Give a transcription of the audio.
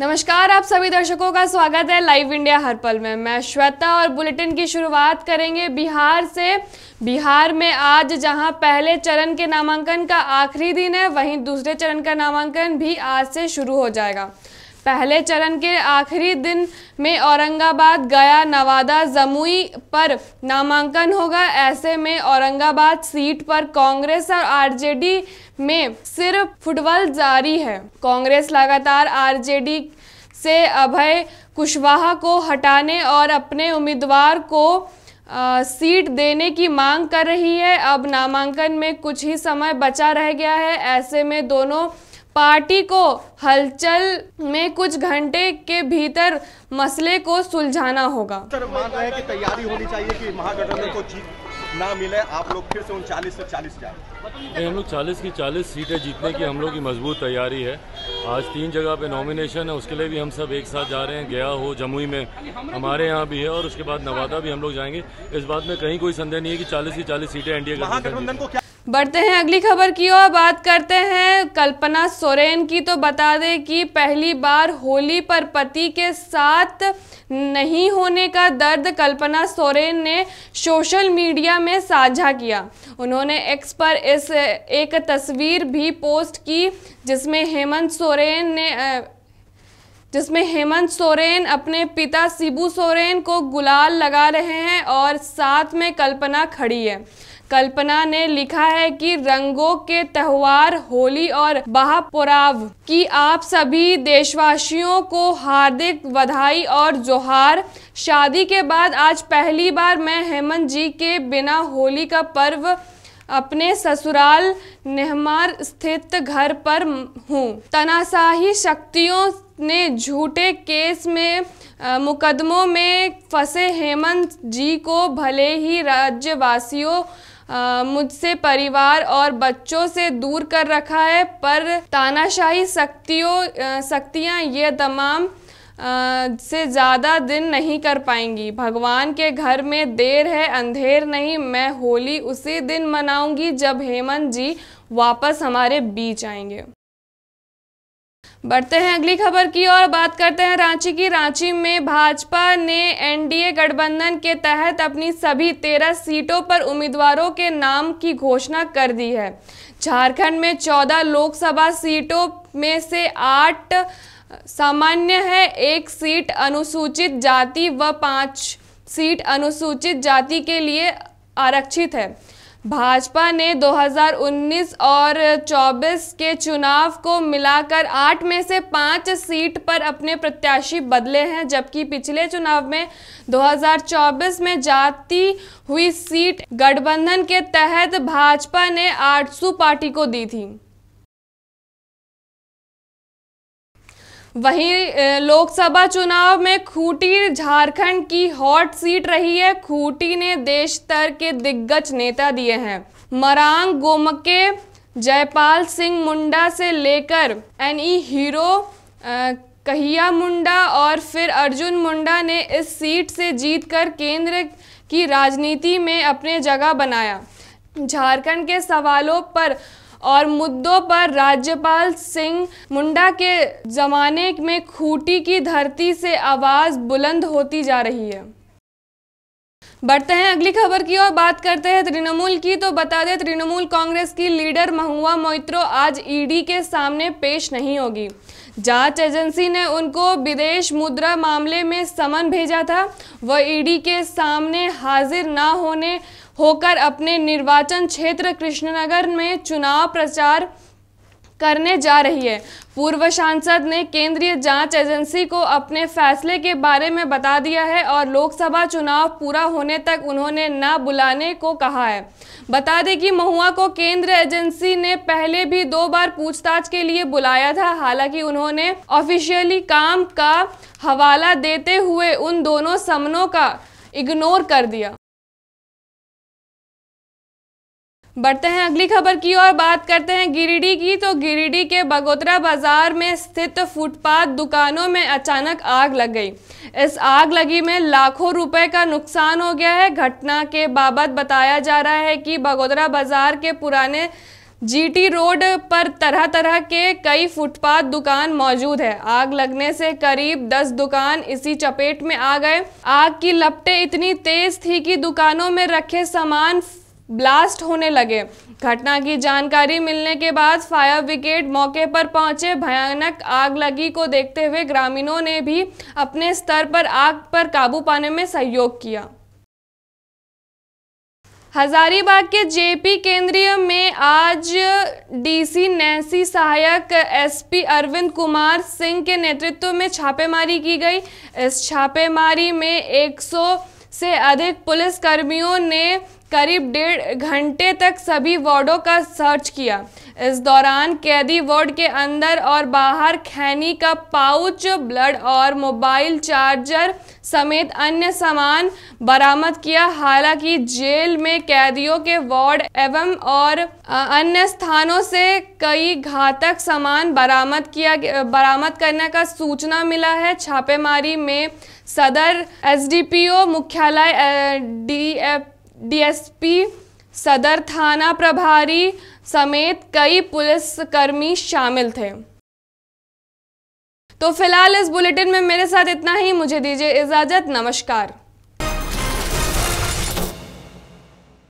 नमस्कार आप सभी दर्शकों का स्वागत है लाइव इंडिया हर पल में मैं श्वेता और बुलेटिन की शुरुआत करेंगे बिहार से बिहार में आज जहां पहले चरण के नामांकन का आखिरी दिन है वहीं दूसरे चरण का नामांकन भी आज से शुरू हो जाएगा पहले चरण के आखिरी दिन में औरंगाबाद गया नवादा जमुई पर नामांकन होगा ऐसे में औरंगाबाद सीट पर कांग्रेस और आरजेडी में सिर्फ फुटबॉल जारी है कांग्रेस लगातार आरजेडी से अभय कुशवाहा को हटाने और अपने उम्मीदवार को आ, सीट देने की मांग कर रही है अब नामांकन में कुछ ही समय बचा रह गया है ऐसे में दोनों पार्टी को हलचल में कुछ घंटे के भीतर मसले को सुलझाना होगा कि तैयारी होनी चाहिए कि महागठबंधन को जीत ना मिले आप लोग फिर से उन चालीस से चालीस जाए हम लोग चालीस की चालीस सीटें जीतने की हम लोग की मजबूत तैयारी है आज तीन जगह पे नॉमिनेशन है उसके लिए भी हम सब एक साथ जा रहे हैं गया हो जमुई में हमारे यहाँ भी है और उसके बाद नवादा भी हम लोग जाएंगे इस बात में कहीं कोई संदेह नहीं है कि चालीस की चालीस सीटें एनडीए का को बढ़ते हैं अगली खबर की ओर बात करते हैं कल्पना सोरेन की तो बता दें कि पहली बार होली पर पति के साथ नहीं होने का दर्द कल्पना सोरेन ने सोशल मीडिया में साझा किया उन्होंने एक्स पर इस एक तस्वीर भी पोस्ट की जिसमें हेमंत सोरेन ने जिसमें हेमंत सोरेन अपने पिता सिबू सोरेन को गुलाल लगा रहे हैं और साथ में कल्पना खड़ी है कल्पना ने लिखा है कि रंगों के त्योहार होली और बहापुराव की आप सभी देशवासियों को हार्दिक बधाई और जोहार शादी के बाद आज पहली बार मैं हेमंत जी के बिना होली का पर्व अपने ससुराल नेहमार स्थित घर पर हूँ तनाशाही शक्तियों ने झूठे केस में आ, मुकदमों में फंसे हेमंत जी को भले ही राज्यवासियों मुझसे परिवार और बच्चों से दूर कर रखा है पर तानाशाही शक्तियों शक्तियाँ ये तमाम से ज़्यादा दिन नहीं कर पाएंगी भगवान के घर में देर है अंधेर नहीं मैं होली उसी दिन मनाऊंगी जब हेमंत जी वापस हमारे बीच आएंगे बढ़ते हैं अगली खबर की और बात करते हैं रांची की रांची में भाजपा ने एन एनडीए गठबंधन के तहत अपनी सभी तेरह सीटों पर उम्मीदवारों के नाम की घोषणा कर दी है झारखंड में चौदह लोकसभा सीटों में से आठ सामान्य है एक सीट अनुसूचित जाति व पाँच सीट अनुसूचित जाति के लिए आरक्षित है भाजपा ने 2019 और 24 के चुनाव को मिलाकर आठ में से पाँच सीट पर अपने प्रत्याशी बदले हैं जबकि पिछले चुनाव में 2024 में जाती हुई सीट गठबंधन के तहत भाजपा ने आठसू पार्टी को दी थी वहीं लोकसभा चुनाव में खूटी झारखंड की हॉट सीट रही है खूटी ने देश स्तर के दिग्गज नेता दिए हैं मरांग गोमके जयपाल सिंह मुंडा से लेकर एन हीरो कहिया मुंडा और फिर अर्जुन मुंडा ने इस सीट से जीतकर केंद्र की राजनीति में अपने जगह बनाया झारखंड के सवालों पर और मुद्दों पर राज्यपाल सिंह मुंडा के ज़माने में खूटी की धरती से आवाज़ बुलंद होती जा रही है बढ़ते हैं अगली खबर की और बात करते हैं तृणमूल की तो बता दें तृणमूल कांग्रेस की लीडर महुआ मोइत्रो आज ईडी के सामने पेश नहीं होगी जांच एजेंसी ने उनको विदेश मुद्रा मामले में समन भेजा था वह ईडी के सामने हाजिर ना होने होकर अपने निर्वाचन क्षेत्र कृष्णनगर में चुनाव प्रचार करने जा रही है पूर्व सांसद ने केंद्रीय जांच एजेंसी को अपने फैसले के बारे में बता दिया है और लोकसभा चुनाव पूरा होने तक उन्होंने न बुलाने को कहा है बता दें कि महुआ को केंद्र एजेंसी ने पहले भी दो बार पूछताछ के लिए बुलाया था हालांकि उन्होंने ऑफिशियली काम का हवाला देते हुए उन दोनों समनों का इग्नोर कर दिया बढ़ते हैं अगली खबर की और बात करते हैं गिरिडीह की तो गिरिडीह के बगोतरा बाजार में स्थित फुटपाथ दुकानों में अचानक आग लग गई इस आग लगी में लाखों रुपए का नुकसान हो गया है घटना के बाबत बताया जा रहा है कि बगोदरा बाजार के पुराने जीटी रोड पर तरह तरह के कई फुटपाथ दुकान मौजूद है आग लगने से करीब 10 दुकान इसी चपेट में आ गए आग की लपटें इतनी तेज थी कि दुकानों में रखे सामान ब्लास्ट होने लगे घटना की जानकारी मिलने के बाद फायर ब्रिगेड मौके पर पहुंचे भयानक आग लगी को देखते हुए ग्रामीणों ने भी अपने स्तर पर आग पर काबू पाने में सहयोग किया हजारीबाग के जेपी केंद्रीय में आज डीसी नैसी सहायक एसपी अरविंद कुमार सिंह के नेतृत्व में छापेमारी की गई इस छापेमारी में 100 से अधिक पुलिसकर्मियों ने करीब डेढ़ घंटे तक सभी वार्डों का सर्च किया इस दौरान कैदी वार्ड के अंदर और बाहर खैनी का पाउच ब्लड और मोबाइल चार्जर समेत अन्य सामान बरामद किया हालांकि जेल में कैदियों के वार्ड एवं और अन्य स्थानों से कई घातक सामान बरामद किया बरामद करने का सूचना मिला है छापेमारी में सदर एसडीपीओ मुख्यालय डीएफ डीएसपी सदर थाना प्रभारी समेत कई पुलिसकर्मी शामिल थे तो फिलहाल इस बुलेटिन में मेरे साथ इतना ही मुझे दीजिए इजाजत नमस्कार